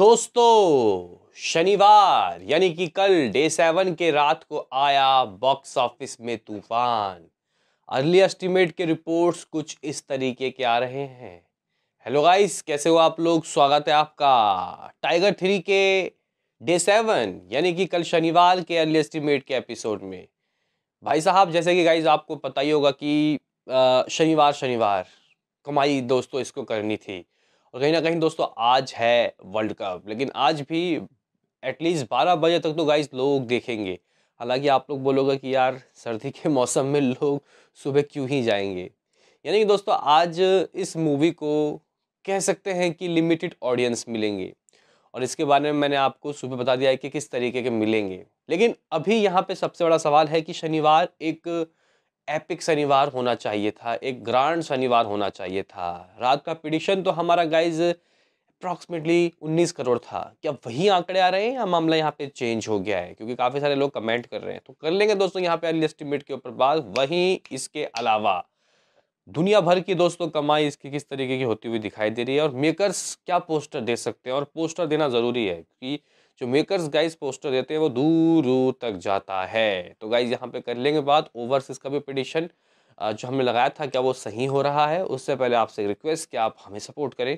दोस्तों शनिवार यानी कि कल डे सेवन के रात को आया बॉक्स ऑफिस में तूफान अर्ली एस्टिमेट के रिपोर्ट्स कुछ इस तरीके के आ रहे हैं हेलो गाइस कैसे हो आप लोग स्वागत है आपका टाइगर थ्री के डे सेवन यानी कि कल शनिवार के अर्ली एस्टिमेट के एपिसोड में भाई साहब जैसे कि गाइज आपको पता ही होगा कि शनिवार शनिवार कमाई दोस्तों इसको करनी थी और कहीं ना कहीं दोस्तों आज है वर्ल्ड कप लेकिन आज भी एटलीस्ट बारह बजे तक तो गाइज लोग देखेंगे हालांकि आप लोग बोलोगे कि यार सर्दी के मौसम में लोग सुबह क्यों ही जाएंगे यानी कि दोस्तों आज इस मूवी को कह सकते हैं कि लिमिटेड ऑडियंस मिलेंगे और इसके बारे में मैंने आपको सुबह बता दिया है कि किस तरीके के मिलेंगे लेकिन अभी यहाँ पे सबसे बड़ा सवाल है कि शनिवार एक एपिक शनिवार होना चाहिए था एक ग्रांड शनिवार होना चाहिए था रात का पिटिशन तो हमारा गाइज अप्रॉक्सीमेटली 19 करोड़ था क्या वही आंकड़े आ रहे हैं या मामला यहाँ पे चेंज हो गया है क्योंकि काफ़ी सारे लोग कमेंट कर रहे हैं तो कर लेंगे दोस्तों यहाँ पे अर्ली एस्टिमेट के ऊपर बात वहीं इसके अलावा दुनिया भर की दोस्तों कमाई इसकी किस तरीके की होती हुई दिखाई दे रही है और मेकर्स क्या पोस्टर दे सकते हैं और पोस्टर देना ज़रूरी है क्योंकि जो मेकर्स गाइज पोस्टर देते हैं वो दूर दूर तक जाता है तो गाइज यहाँ पे कर लेंगे बात ओवरसीज का भी पिटिशन जो हमने लगाया था क्या वो सही हो रहा है उससे पहले आपसे रिक्वेस्ट कि आप हमें सपोर्ट करें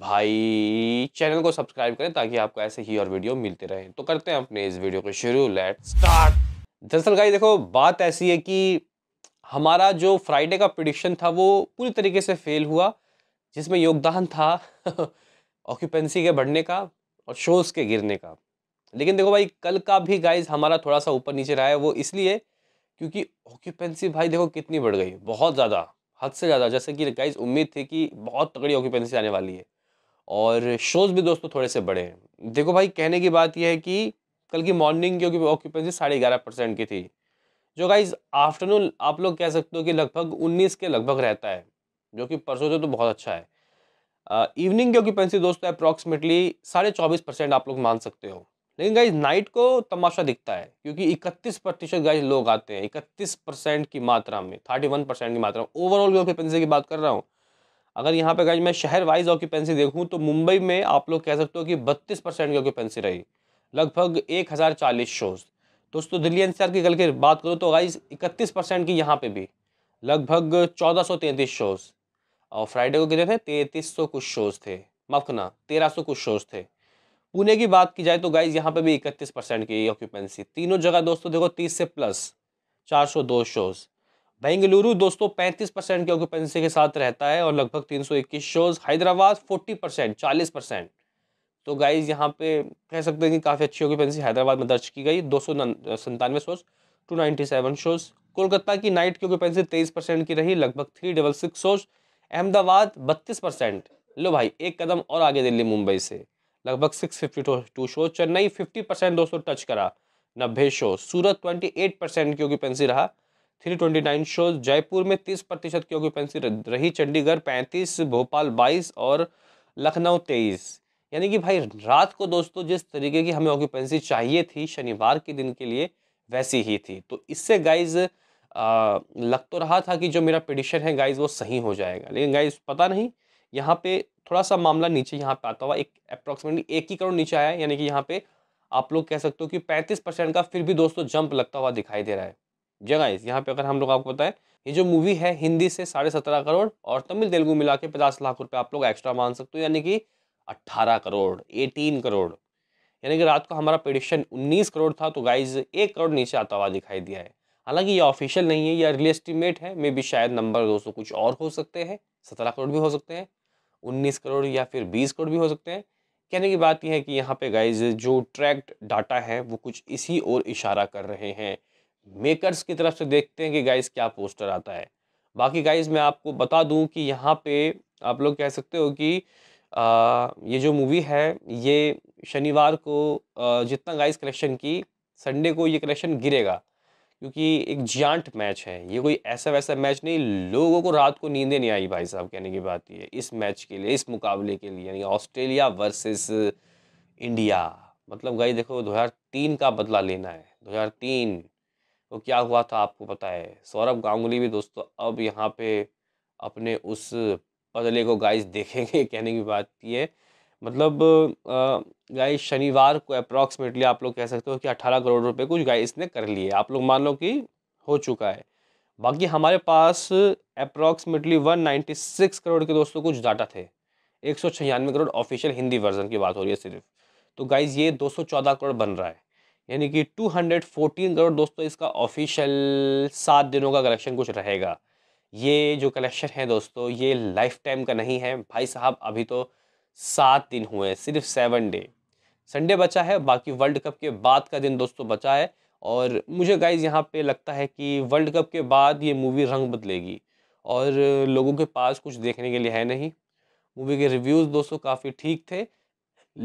भाई चैनल को सब्सक्राइब करें ताकि आपको ऐसे ही और वीडियो मिलते रहें तो करते हैं अपने इस वीडियो को शुरू लेट स्टार्ट दरअसल गाइज देखो बात ऐसी है कि हमारा जो फ्राइडे का प्रिडिक्शन था वो पूरी तरीके से फेल हुआ जिसमें योगदान था ऑक्यूपेंसी के बढ़ने का और शोज़ के गिरने का लेकिन देखो भाई कल का भी गाइज हमारा थोड़ा सा ऊपर नीचे रहा है वो इसलिए क्योंकि ऑक्यूपेंसी भाई देखो कितनी बढ़ गई बहुत ज़्यादा हद से ज़्यादा जैसे कि गाइज उम्मीद थी कि बहुत तगड़ी ऑक्यूपेंसी आने वाली है और शोज़ भी दोस्तों थोड़े से बढ़े हैं देखो भाई कहने की बात यह है कि कल की मॉर्निंग की ऑक्यूपेंसी साढ़े ग्यारह परसेंट की थी जो गाइज आफ्टरनून आप लोग कह सकते हो कि लगभग उन्नीस के लगभग रहता है जो कि परसों से तो बहुत अच्छा है इवनिंग की ऑक्यूपेंसी दोस्तों अप्रॉक्सीमेटली साढ़े चौबीस परसेंट आप लोग मान सकते हो लेकिन गाइज नाइट को तमाशा दिखता है क्योंकि इकतीस प्रतिशत गाइज लोग आते हैं इकतीस परसेंट की मात्रा में थर्टी वन परसेंट की मात्रा में ओवरऑल की ऑक्यूपेंसी की बात कर रहा हूँ अगर यहाँ पे गाइज मैं शहर वाइज ऑक्यूपेंसी देखूँ तो मुंबई में आप लोग कह सकते हो कि बत्तीस परसेंट की ऑक्यूपेंसी रही लगभग एक हज़ार चालीस शोज़ दोस्तों दिल्ली आर की कल की बात करूँ तो गाइज इकतीस परसेंट की यहाँ पर भी लगभग चौदह सौ तैंतीस शोज़ और फ्राइडे को कितने थे तैतीस सौ कुछ शोज़ थे माफ करना तेरह सौ कुछ शोज़ थे पुणे की बात की जाए तो गाइज यहाँ पे भी इकतीस परसेंट की ऑक्यूपेंसी तीनों जगह दोस्तों देखो तीस से प्लस चार सौ दो शोज़ बेंगलुरु दोस्तों पैंतीस परसेंट की ऑक्यूपेंसी के साथ रहता है और लगभग तीन सौ इक्कीस शोज हैदराबाद फोर्टी परसेंट चालीस परसेंट तो गाइज यहाँ पे कह सकते हैं कि काफ़ी अच्छी ऑक्यूपेंसी हैदराबाद में दर्ज की गई दो सौ संतानवे shows two ninety seven shows Kolkata की नाइट की ऑक्यूपेंसी तेईस परसेंट की रही लगभग three double six shows Ahmedabad बत्तीस परसेंट लो भाई एक कदम और आगे दिल्ली मुंबई से लगभग six fifty two show Chennai fifty percent दोस्तों टच करा नब्बे show Surat twenty eight percent की ऑक्यूपेंसी रहा three twenty nine show Jaipur में तीस प्रतिशत की ऑक्यूपेंसी रही चंडीगढ़ पैंतीस भोपाल बाईस और लखनऊ तेईस यानी कि भाई रात को दोस्तों जिस तरीके की हमें ऑक्यूपेंसी चाहिए थी शनिवार के दिन के लिए वैसी ही थी तो इससे गाइज़ लग तो रहा था कि जो मेरा पिटिशन है गाइज वो सही हो जाएगा लेकिन गाइज पता नहीं यहाँ पे थोड़ा सा मामला नीचे यहाँ पे आता हुआ एक अप्रॉक्सीमेटली एक ही करोड़ नीचे आया यानी कि यहाँ पे आप लोग कह सकते हो कि पैंतीस परसेंट का फिर भी दोस्तों जंप लगता हुआ दिखाई दे रहा है जी गाइज यहाँ पे अगर हम लोग आपको बताएं ये जो मूवी है हिंदी से साढ़े सत्रह करोड़ और तमिल तेलुगु मिला के पचास लाख रुपये आप लोग एक्स्ट्रा मान सकते हो यानी कि अट्ठारह करोड़ एटीन करोड़ यानी कि रात को हमारा प्रिडिक्शन उन्नीस करोड़ था तो गाइज एक करोड़ नीचे आता हुआ दिखाई दिया है हालांकि ये ऑफिशियल नहीं है या रियल एस्टिमेट है मे भी शायद नंबर दोस्तों कुछ और हो सकते हैं सत्रह करोड़ भी हो सकते हैं उन्नीस करोड़ या फिर बीस करोड़ भी हो सकते हैं कहने की बात यह है कि यहाँ पे गाइज जो ट्रैक्ड डाटा है वो कुछ इसी ओर इशारा कर रहे हैं मेकर्स की तरफ से देखते हैं कि गाइज क्या पोस्टर आता है बाकी गाइज मैं आपको बता दूँ कि यहाँ पे आप लोग कह सकते हो कि आ, ये जो मूवी है ये शनिवार को आ, जितना गाइज कलेक्शन की संडे को ये कलेक्शन गिरेगा क्योंकि एक जांट मैच है ये कोई ऐसा वैसा मैच नहीं लोगों को रात को नींदें नहीं आई भाई साहब कहने की बात ये इस मैच के लिए इस मुकाबले के लिए यानी ऑस्ट्रेलिया वर्सेस इंडिया मतलब गई देखो 2003 का बदला लेना है 2003 तो क्या हुआ था आपको पता है सौरभ गांगुली भी दोस्तों अब यहाँ पे अपने उस बदले को गाइस देखेंगे कहने की बात ये मतलब गाइस शनिवार को अप्रॉक्सीमेटली आप लोग कह सकते हो कि अट्ठारह करोड़ रुपए कुछ गाइस इसने कर लिए आप लोग मान लो कि हो चुका है बाकी हमारे पास approximately one ninety six crore के दोस्तों कुछ डाटा थे एक सौ छियानवे करोड़ ऑफिशियल हिंदी वर्जन की बात हो रही है सिर्फ तो गाइज ये दो सौ चौदह करोड़ बन रहा है यानी कि टू हंड्रेड फोर्टीन करोड़ दोस्तों इसका ऑफिशियल सात दिनों का कलेक्शन कुछ रहेगा ये जो कलेक्शन है दोस्तों ये लाइफ टाइम का नहीं है भाई साहब अभी तो सात दिन हुए सिर्फ सेवन डे संडे बचा है बाकी वर्ल्ड कप के बाद का दिन दोस्तों बचा है और मुझे गाइज यहाँ पे लगता है कि वर्ल्ड कप के बाद ये मूवी रंग बदलेगी और लोगों के पास कुछ देखने के लिए है नहीं मूवी के रिव्यूज़ दोस्तों काफ़ी ठीक थे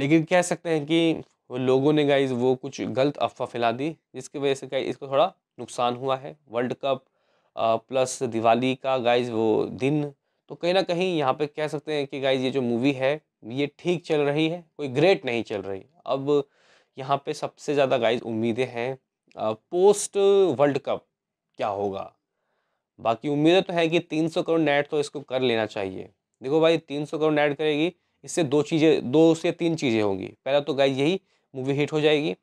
लेकिन कह सकते हैं कि लोगों ने गाइज वो कुछ गलत अफवाह फैला दी जिसकी वजह से गाइज इसको थोड़ा नुकसान हुआ है वर्ल्ड कप प्लस दिवाली का गाइज वो दिन तो कहीं ना कहीं यहाँ पे कह सकते हैं कि गाइज ये जो मूवी है ये ठीक चल रही है कोई ग्रेट नहीं चल रही अब यहाँ पे सबसे ज़्यादा गाइज उम्मीदें हैं पोस्ट वर्ल्ड कप क्या होगा बाकी उम्मीदें तो हैं कि 300 करोड़ नेट तो इसको कर लेना चाहिए देखो भाई 300 करोड़ नेट करेगी इससे दो चीज़ें दो से तीन चीज़ें होंगी पहला तो गाइज यही मूवी हिट हो जाएगी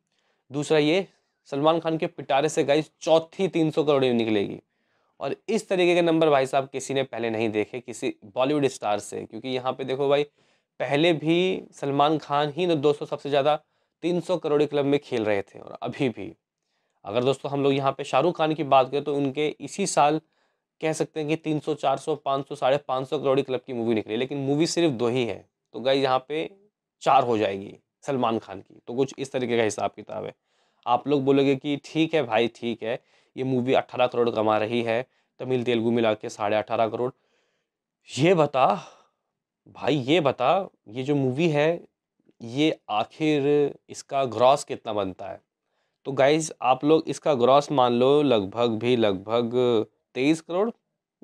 दूसरा ये सलमान खान के पिटारे से गाइज चौथी तीन सौ करोड़ निकलेगी और इस तरीके के नंबर भाई साहब किसी ने पहले नहीं देखे किसी बॉलीवुड स्टार से क्योंकि यहाँ पे देखो भाई पहले भी सलमान खान ही तो दोस्तों सबसे ज़्यादा 300 करोड़ क्लब में खेल रहे थे और अभी भी अगर दोस्तों हम लोग यहाँ पे शाहरुख खान की बात करें तो उनके इसी साल कह सकते हैं कि 300, 400, 500, साढ़े पाँच सौ करोड़ क्लब की मूवी निकली लेकिन मूवी सिर्फ दो ही है तो गई यहाँ पे चार हो जाएगी सलमान खान की तो कुछ इस तरीके का हिसाब किताब है आप लोग बोलोगे कि ठीक है भाई ठीक है ये मूवी अट्ठारह करोड़ कमा रही है तमिल तेलुगू मिला के साढ़े अठारह करोड़ ये बता भाई ये बता ये जो मूवी है ये आखिर इसका ग्रॉस कितना बनता है तो गाइज आप लोग इसका ग्रॉस मान लो लगभग भी लगभग तेईस करोड़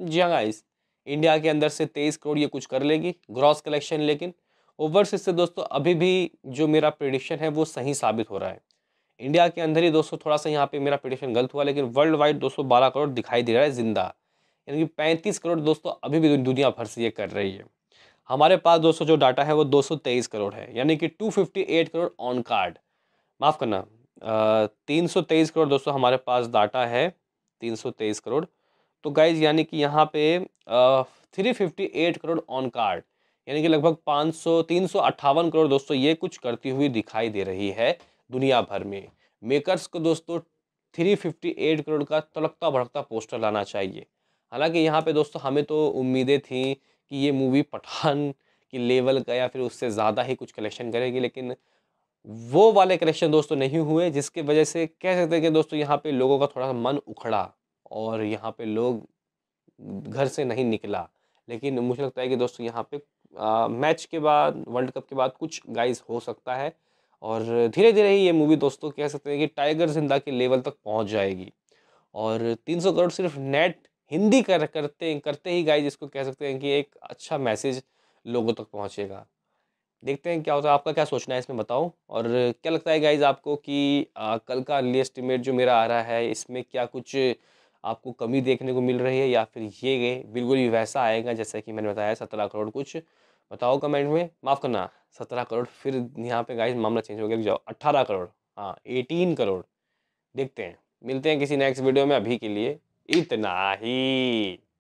जी हाँ गाइज इंडिया के अंदर से तेईस करोड़ ये कुछ कर लेगी ग्रॉस कलेक्शन लेकिन ओवरसीज से दोस्तों अभी भी जो मेरा प्रडिक्शन है वो सही साबित हो रहा है इंडिया के अंदर ही दोस्तों थोड़ा सा यहाँ पे मेरा प्रडिक्शन गलत हुआ लेकिन वर्ल्ड वाइड दो बारह करोड़ दिखाई दे रहा है ज़िंदा यानी कि पैंतीस करोड़ दोस्तों अभी भी दुनिया भर से ये कर रही है हमारे पास दोस्तों जो डाटा है वो 223 करोड़ है यानी कि 258 करोड़ ऑन कार्ड माफ़ करना आ, 323 करोड़ दोस्तों हमारे पास डाटा है 323 करोड़ तो गाइज यानी कि यहाँ पे fifty eight crore on card यानी कि लगभग पाँच सौ करोड़ दोस्तों ये कुछ करती हुई दिखाई दे रही है दुनिया भर में मेकर्स को दोस्तों 358 करोड़ का तड़कता भड़कता पोस्टर लाना चाहिए हालांकि यहाँ पे दोस्तों हमें तो उम्मीदें थी कि ये मूवी पठान के लेवल का या फिर उससे ज़्यादा ही कुछ कलेक्शन करेगी लेकिन वो वाले कलेक्शन दोस्तों तो नहीं हुए जिसके वजह से कह सकते हैं कि दोस्तों यहाँ पे लोगों का थोड़ा सा मन उखड़ा और यहाँ पे लोग घर से नहीं निकला लेकिन मुझे लगता है कि दोस्तों यहाँ पे आ, मैच के बाद वर्ल्ड कप के बाद कुछ गाइस हो सकता है और धीरे धीरे ही ये मूवी दोस्तों कह सकते हैं कि टाइगर जिंदा के लेवल तक पहुँच जाएगी और तीन करोड़ सिर्फ नेट हिंदी कर करते करते ही गाइज इसको कह सकते हैं कि एक अच्छा मैसेज लोगों तक पहुँचेगा देखते हैं क्या होता है आपका क्या सोचना है इसमें बताओ और क्या लगता है गाइज आपको कि आ, कल का अर्ली एस्टिमेट जो मेरा आ रहा है इसमें क्या कुछ आपको कमी देखने को मिल रही है या फिर ये बिल्कुल भी वैसा आएगा जैसा कि मैंने बताया सत्रह करोड़ कुछ बताओ कमेंट में माफ़ करना सत्रह करोड़ फिर यहाँ पे गाइज मामला चेंज हो गया जाओ अट्ठारह करोड़ हाँ एटीन करोड़ देखते हैं मिलते हैं किसी नेक्स्ट वीडियो में अभी के लिए 一在哪嘿。